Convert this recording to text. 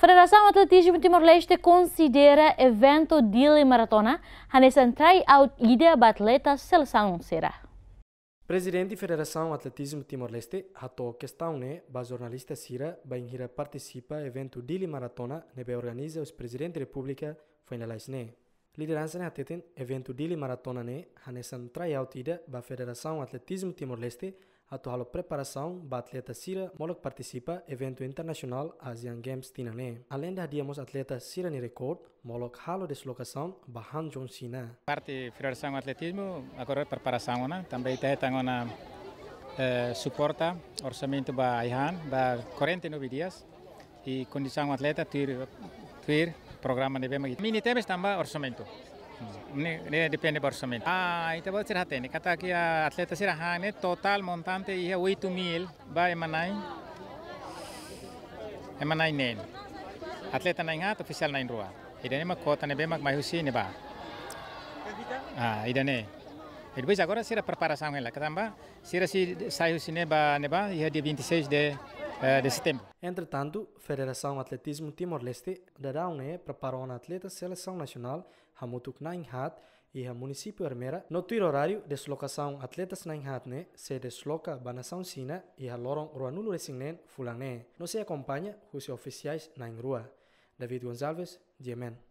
Federação Atletismo Timor-Leste considera evento Dili Maratona a central ao ideia da atleta seleção será. Presidente da Federação Atletismo Timor-Leste, a questão é, jornalista Sira, Bainhira participa evento Dili Maratona, nebe organiza os presidente da República, foi na Liderança na Tetin, evento Dili Maratona, né, a central ao ideia da Federação Atletismo Timor-Leste, atual preparação o atleta Sira molok participa evento internacional Asian Games Tinané. Além da diamos atleta Sira ni record molok halo deslocação ba Hangzhou Sina. Parte federação atletismo agora preparação na né? também tem tango na eh, suporta orçamento ba Ihan ba 49 dias e condição atleta tir tir programa de bem. Mini temas também orçamento. Ini ne depende orçamento. Ah, itu vou tirar tênis. kata aqui atleta será total montante ia 8.000. mil, vai emanai. Emanai nen. Atleta na ingat, official na inrua. Idane ma kota ne bemak mai husi ne ba. Ah, idane. E depois agora será preparação ela. ba, será se sai husi ne ba ne ba, ia dia 26 e de é, Entretanto, a Federação Atletismo Timor-Leste dará um para um atleta seleção nacional, Hamutuk Nainhat, e a município Armera, no tiro horário, deslocação atletas Nainhat, né, se desloca para nação Sina e a Loron Ruanulo Resignen Fulané. Não se acompanha os oficiais na rua. David Gonçalves, Diemen.